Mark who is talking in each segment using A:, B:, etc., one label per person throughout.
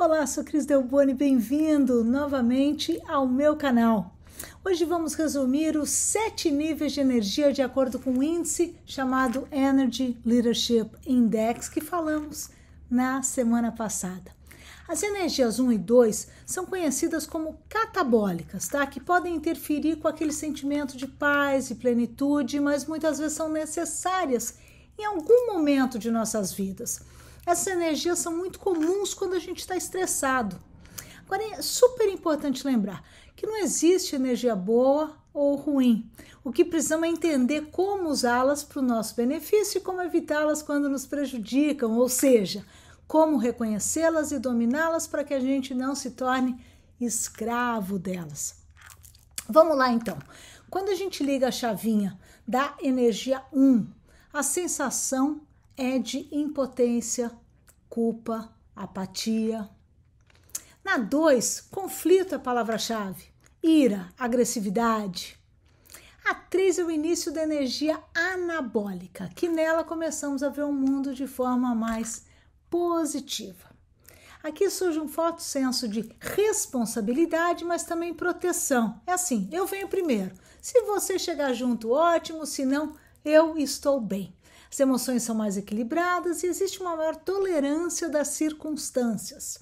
A: Olá, sou Cris Del Boni, bem-vindo novamente ao meu canal. Hoje vamos resumir os sete níveis de energia de acordo com o índice chamado Energy Leadership Index que falamos na semana passada. As energias 1 e 2 são conhecidas como catabólicas, tá? Que podem interferir com aquele sentimento de paz e plenitude, mas muitas vezes são necessárias em algum momento de nossas vidas. Essas energias são muito comuns quando a gente está estressado. Agora é super importante lembrar que não existe energia boa ou ruim. O que precisamos é entender como usá-las para o nosso benefício e como evitá-las quando nos prejudicam, ou seja, como reconhecê-las e dominá-las para que a gente não se torne escravo delas. Vamos lá então. Quando a gente liga a chavinha da energia 1, a sensação é de impotência, culpa, apatia. Na 2, conflito é a palavra-chave, ira, agressividade. A 3 é o início da energia anabólica, que nela começamos a ver o mundo de forma mais positiva. Aqui surge um forte senso de responsabilidade, mas também proteção. É assim, eu venho primeiro. Se você chegar junto, ótimo, se não, eu estou bem as emoções são mais equilibradas e existe uma maior tolerância das circunstâncias.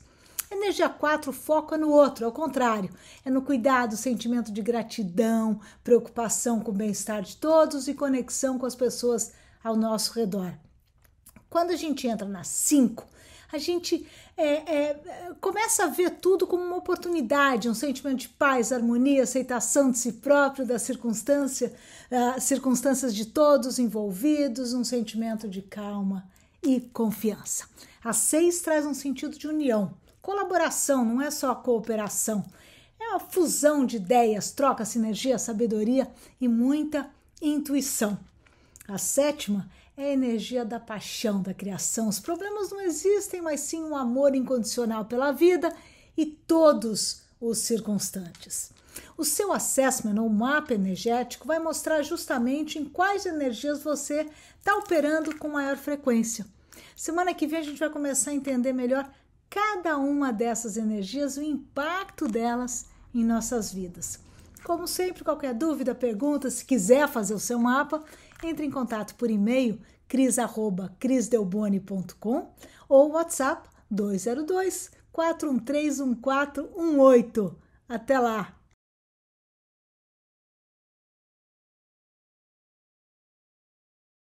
A: Energia 4 foca no outro, ao contrário, é no cuidado, sentimento de gratidão, preocupação com o bem-estar de todos e conexão com as pessoas ao nosso redor. Quando a gente entra na 5, a gente é, é, começa a ver tudo como uma oportunidade, um sentimento de paz, harmonia, aceitação de si próprio, das circunstância, uh, circunstâncias de todos envolvidos, um sentimento de calma e confiança. A seis traz um sentido de união, colaboração, não é só cooperação. É uma fusão de ideias, troca, sinergia, sabedoria e muita intuição. A sétima é a energia da paixão, da criação. Os problemas não existem, mas sim um amor incondicional pela vida e todos os circunstantes. O seu assessment ou mapa energético vai mostrar justamente em quais energias você está operando com maior frequência. Semana que vem a gente vai começar a entender melhor cada uma dessas energias, o impacto delas em nossas vidas. Como sempre, qualquer dúvida, pergunta, se quiser fazer o seu mapa, entre em contato por e-mail cris@crisdelboni.com ou WhatsApp 202 413 1418. Até lá!